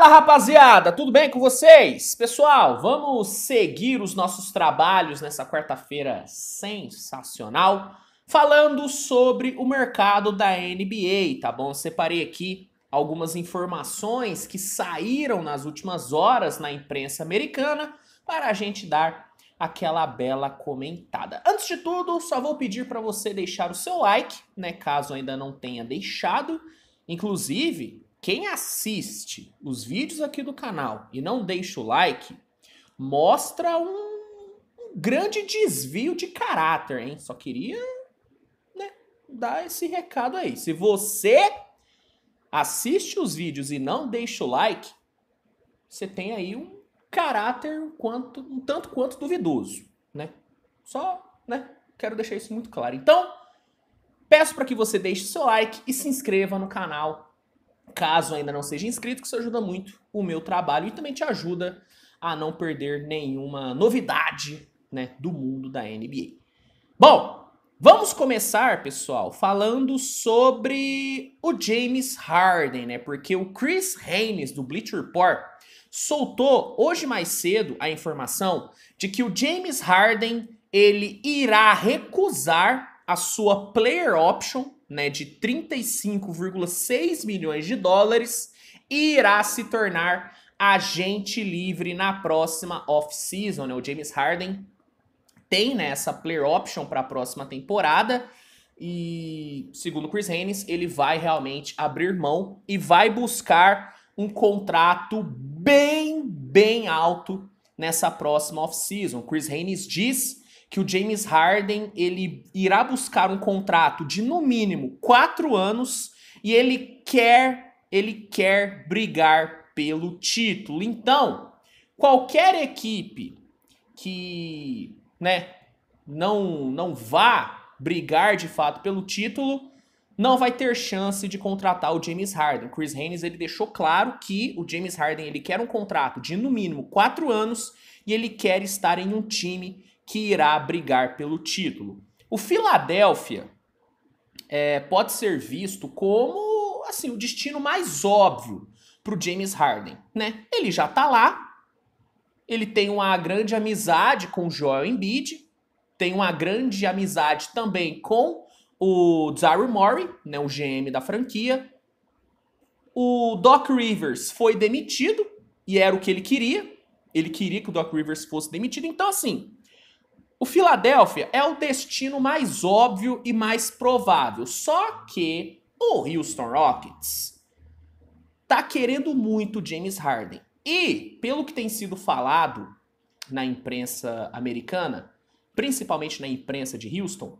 Fala rapaziada, tudo bem com vocês? Pessoal, vamos seguir os nossos trabalhos nessa quarta-feira sensacional, falando sobre o mercado da NBA, tá bom? separei aqui algumas informações que saíram nas últimas horas na imprensa americana para a gente dar aquela bela comentada. Antes de tudo, só vou pedir para você deixar o seu like, né, caso ainda não tenha deixado. Inclusive, quem assiste os vídeos aqui do canal e não deixa o like, mostra um, grande desvio de caráter, hein? Só queria né, dar esse recado aí. Se você assiste os vídeos e não deixa o like, você tem aí um caráter um quanto, um tanto quanto duvidoso, né? Só, né? Quero deixar isso muito claro. Então, peço para que você deixe seu like e se inscreva no canal Caso ainda não seja inscrito, que isso ajuda muito o meu trabalho e também te ajuda a não perder nenhuma novidade né, do mundo da NBA. Bom, vamos começar, pessoal, falando sobre o James Harden, né? Porque o Chris Haynes do Bleacher Report soltou hoje mais cedo a informação de que o James Harden ele irá recusar a sua player option né, de 35,6 milhões de dólares e irá se tornar agente livre na próxima off-season. Né? O James Harden tem né, essa player option para a próxima temporada. E, segundo Chris Haynes, ele vai realmente abrir mão e vai buscar um contrato bem, bem alto nessa próxima off-season. Chris Haynes diz que o James Harden ele irá buscar um contrato de no mínimo quatro anos e ele quer ele quer brigar pelo título. Então, qualquer equipe que, né, não não vá brigar de fato pelo título, não vai ter chance de contratar o James Harden. O Chris Haynes ele deixou claro que o James Harden ele quer um contrato de no mínimo quatro anos e ele quer estar em um time que irá brigar pelo título. O Philadelphia é, pode ser visto como assim o destino mais óbvio para o James Harden, né? Ele já está lá, ele tem uma grande amizade com o Joel Embiid, tem uma grande amizade também com o Daryl Morey, né, o GM da franquia. O Doc Rivers foi demitido e era o que ele queria. Ele queria que o Doc Rivers fosse demitido. Então, assim, o Filadélfia é o destino mais óbvio e mais provável, só que o Houston Rockets tá querendo muito James Harden. E, pelo que tem sido falado na imprensa americana, principalmente na imprensa de Houston,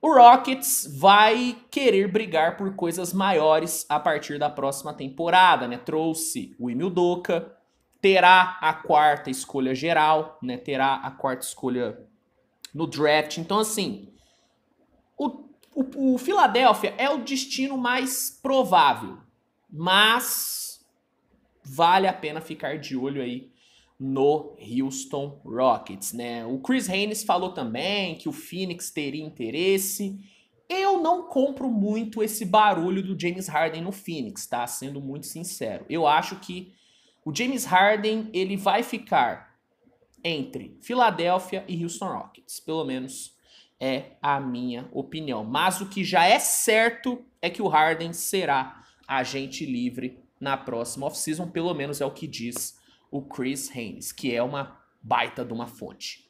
o Rockets vai querer brigar por coisas maiores a partir da próxima temporada, né? Trouxe o Emil Doca, terá a quarta escolha geral, né? Terá a quarta escolha no draft. Então, assim, o, o, o Philadelphia é o destino mais provável, mas vale a pena ficar de olho aí no Houston Rockets, né? O Chris Haynes falou também que o Phoenix teria interesse. Eu não compro muito esse barulho do James Harden no Phoenix, tá? Sendo muito sincero. Eu acho que o James Harden, ele vai ficar entre Filadélfia e Houston Rockets. Pelo menos é a minha opinião. Mas o que já é certo é que o Harden será agente livre na próxima offseason, pelo menos é o que diz o Chris Haynes, que é uma baita de uma fonte.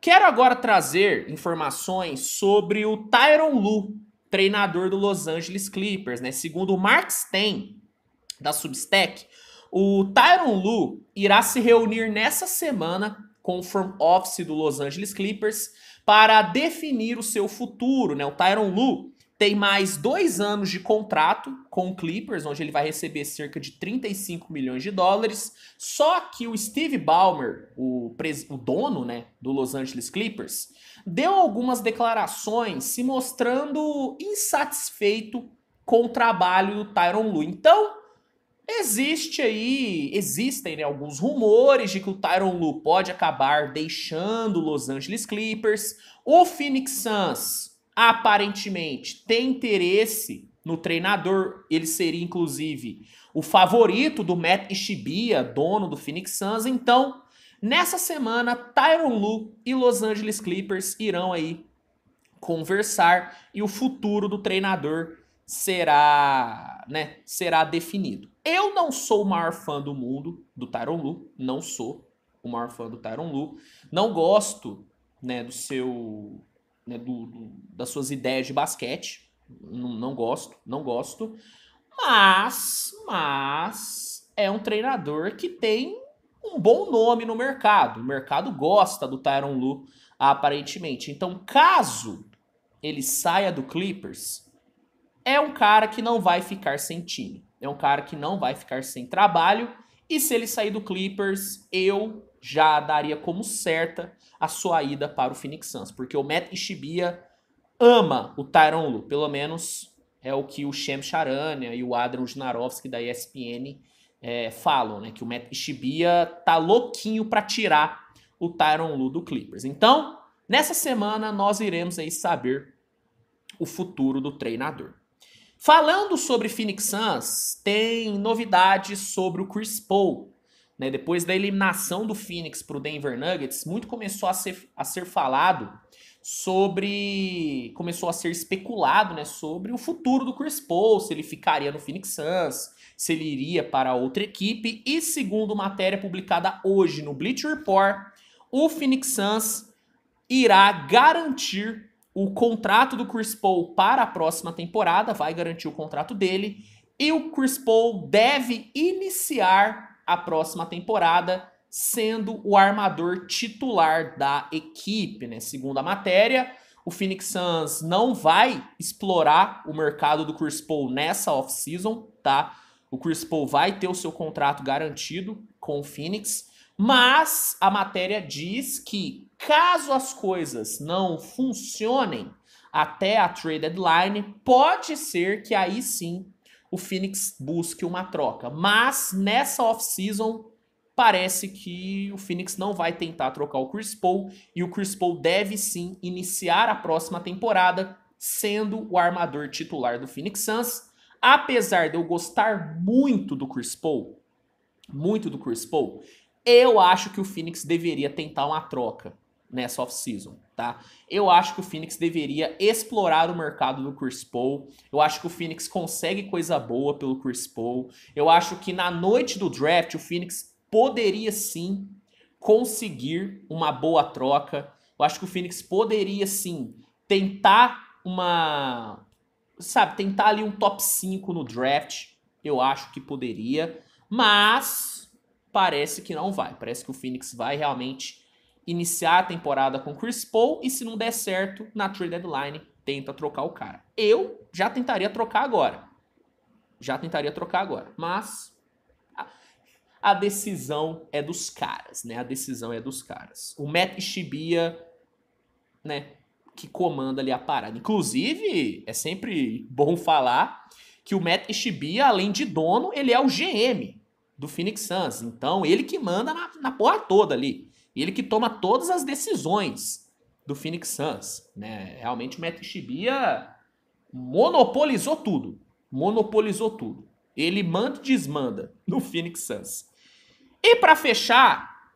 Quero agora trazer informações sobre o Tyron Lu, treinador do Los Angeles Clippers, né? Segundo o Mark Stein da Substack, o Tyron Lu irá se reunir nessa semana com o front office do Los Angeles Clippers para definir o seu futuro. Né? O Tyron Lu tem mais dois anos de contrato com o Clippers, onde ele vai receber cerca de 35 milhões de dólares. Só que o Steve Ballmer, o, o dono né, do Los Angeles Clippers, deu algumas declarações se mostrando insatisfeito com o trabalho do Tyron Lu. Então, Existe aí, existem né, alguns rumores de que o Tyron Lu pode acabar deixando os Los Angeles Clippers. O Phoenix Suns aparentemente tem interesse no treinador, ele seria inclusive o favorito do Matt Ishibia, dono do Phoenix Suns. Então, nessa semana, Tyron Lu e Los Angeles Clippers irão aí conversar e o futuro do treinador será, né, será definido. Eu não sou o maior fã do mundo do Tyron Lu, não sou o maior fã do Tyron Lu, não gosto, né, do seu, né, do, do das suas ideias de basquete, não, não gosto, não gosto, mas, mas é um treinador que tem um bom nome no mercado, o mercado gosta do Tyron Lu aparentemente. Então, caso ele saia do Clippers, é um cara que não vai ficar sem time. É um cara que não vai ficar sem trabalho. E se ele sair do Clippers, eu já daria como certa a sua ida para o Phoenix Suns, porque o Matt Ishibia ama o Tyron Lu, pelo menos é o que o Shem Charania e o Adrian Jnarovski da ESPN é, falam, né? Que o Matt Ishibia tá louquinho para tirar o Tyron Lu do Clippers. Então, nessa semana nós iremos aí saber o futuro do treinador. Falando sobre Phoenix Suns, tem novidades sobre o Chris Paul. Né? Depois da eliminação do Phoenix para o Denver Nuggets, muito começou a ser, a ser falado sobre. começou a ser especulado né? sobre o futuro do Chris Paul, se ele ficaria no Phoenix Suns, se ele iria para outra equipe. E segundo matéria publicada hoje no Bleacher Report, o Phoenix Suns irá garantir o contrato do Chris Paul para a próxima temporada, vai garantir o contrato dele, e o Chris Paul deve iniciar a próxima temporada sendo o armador titular da equipe, né? Segundo a matéria, o Phoenix Suns não vai explorar o mercado do Chris Paul nessa off-season, tá? O Chris Paul vai ter o seu contrato garantido com o Phoenix, mas a matéria diz que Caso as coisas não funcionem até a trade deadline, pode ser que aí sim o Phoenix busque uma troca. Mas nessa off-season parece que o Phoenix não vai tentar trocar o Chris Paul e o Chris Paul deve sim iniciar a próxima temporada sendo o armador titular do Phoenix Suns. Apesar de eu gostar muito do Chris Paul, muito do Chris Paul, eu acho que o Phoenix deveria tentar uma troca nessa off-season, tá? Eu acho que o Phoenix deveria explorar o mercado do Chris Paul. Eu acho que o Phoenix consegue coisa boa pelo Chris Paul. Eu acho que na noite do draft o Phoenix poderia sim conseguir uma boa troca. Eu acho que o Phoenix poderia sim tentar uma sabe, tentar ali um top 5 no draft. Eu acho que poderia, mas parece que não vai. Parece que o Phoenix vai realmente iniciar a temporada com Chris Paul e se não der certo, na trade deadline, tenta trocar o cara. Eu já tentaria trocar agora. Já tentaria trocar agora, mas a, a decisão é dos caras, né? A decisão é dos caras. O Matt Shibia, né, que comanda ali a parada. Inclusive, é sempre bom falar que o Matt Shibia, além de dono, ele é o GM do Phoenix Suns. Então, ele que manda na, na porra toda ali. E ele que toma todas as decisões do Phoenix Suns, né? Realmente o Matt Shibia monopolizou tudo, monopolizou tudo. Ele manda e desmanda no Phoenix Suns. E para fechar,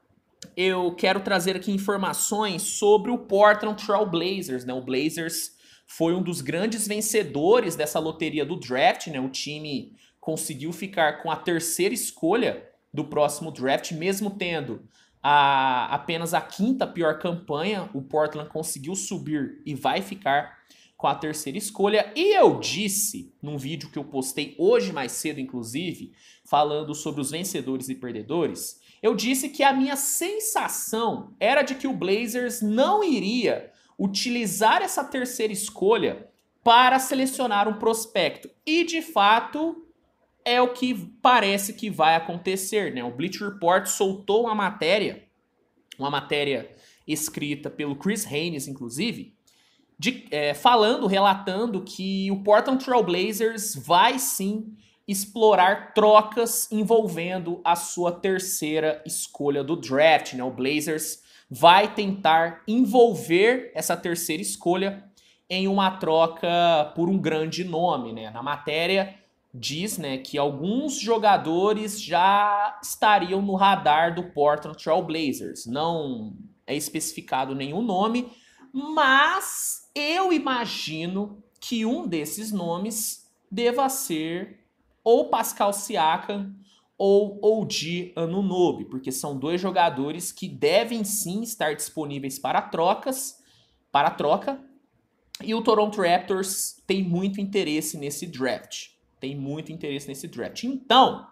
eu quero trazer aqui informações sobre o Portland Trail Blazers, né? O Blazers foi um dos grandes vencedores dessa loteria do draft, né? O time conseguiu ficar com a terceira escolha do próximo draft, mesmo tendo a, apenas a quinta pior campanha, o Portland conseguiu subir e vai ficar com a terceira escolha. E eu disse num vídeo que eu postei hoje mais cedo, inclusive, falando sobre os vencedores e perdedores, eu disse que a minha sensação era de que o Blazers não iria utilizar essa terceira escolha para selecionar um prospecto. E de fato, é o que parece que vai acontecer, né? O Bleach Report soltou uma matéria, uma matéria escrita pelo Chris Haynes, inclusive, de, é, falando, relatando que o Portland Trail Blazers vai sim explorar trocas envolvendo a sua terceira escolha do draft, né? O Blazers vai tentar envolver essa terceira escolha em uma troca por um grande nome, né? Na matéria diz né, que alguns jogadores já estariam no radar do Portland Trail Blazers. Não é especificado nenhum nome, mas eu imagino que um desses nomes deva ser ou Pascal Siakam ou Oudi Anunobi, porque são dois jogadores que devem sim estar disponíveis para trocas, para troca, e o Toronto Raptors tem muito interesse nesse draft tem muito interesse nesse draft. Então,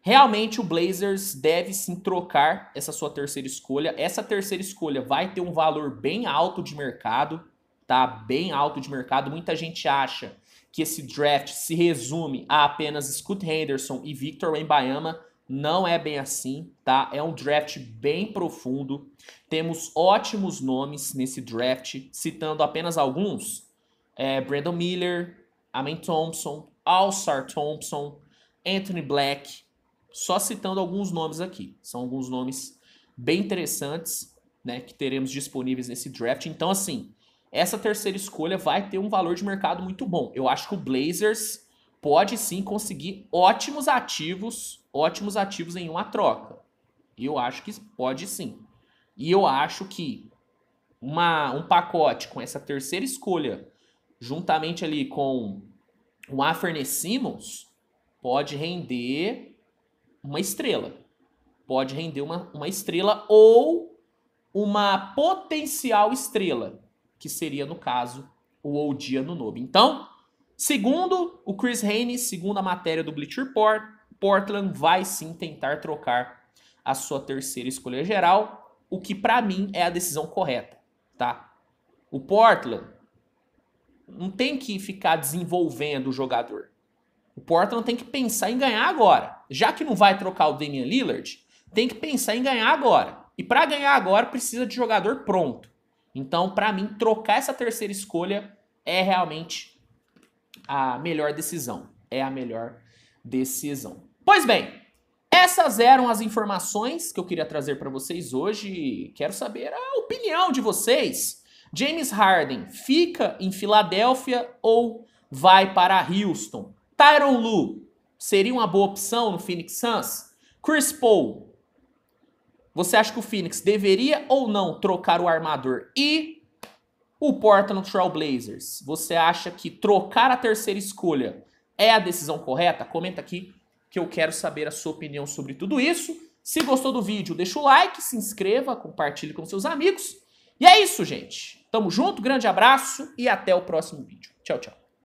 realmente o Blazers deve sim trocar essa sua terceira escolha. Essa terceira escolha vai ter um valor bem alto de mercado, tá? Bem alto de mercado. Muita gente acha que esse draft se resume a apenas Scott Henderson e Victor Wembanyama. Não é bem assim, tá? É um draft bem profundo. Temos ótimos nomes nesse draft, citando apenas alguns: é, Brandon Miller, Amen Thompson, Alsar Thompson, Anthony Black, só citando alguns nomes aqui. São alguns nomes bem interessantes, né, que teremos disponíveis nesse draft. Então, assim, essa terceira escolha vai ter um valor de mercado muito bom. Eu acho que o Blazers pode sim conseguir ótimos ativos, ótimos ativos em uma troca. Eu acho que pode sim. E eu acho que uma, um pacote com essa terceira escolha, juntamente ali com um Aferne Simmons pode render uma estrela. Pode render uma, uma estrela ou uma potencial estrela, que seria, no caso, o Oldia no Nobe. Então, segundo o Chris Haney, segundo a matéria do Bleacher Report, Portland vai sim tentar trocar a sua terceira escolha geral, o que para mim é a decisão correta, tá? O Portland não tem que ficar desenvolvendo o jogador. O Portland tem que pensar em ganhar agora. Já que não vai trocar o Damian Lillard, tem que pensar em ganhar agora. E para ganhar agora precisa de jogador pronto. Então, para mim, trocar essa terceira escolha é realmente a melhor decisão. É a melhor decisão. Pois bem, essas eram as informações que eu queria trazer para vocês hoje. Quero saber a opinião de vocês. James Harden fica em Filadélfia ou vai para Houston? Tyron Lu seria uma boa opção no Phoenix Suns? Chris Paul, você acha que o Phoenix deveria ou não trocar o armador? E o Portland Trail Blazers, você acha que trocar a terceira escolha é a decisão correta? Comenta aqui que eu quero saber a sua opinião sobre tudo isso. Se gostou do vídeo, deixa o like, se inscreva, compartilhe com seus amigos. E é isso, gente. Tamo junto, grande abraço e até o próximo vídeo. Tchau, tchau.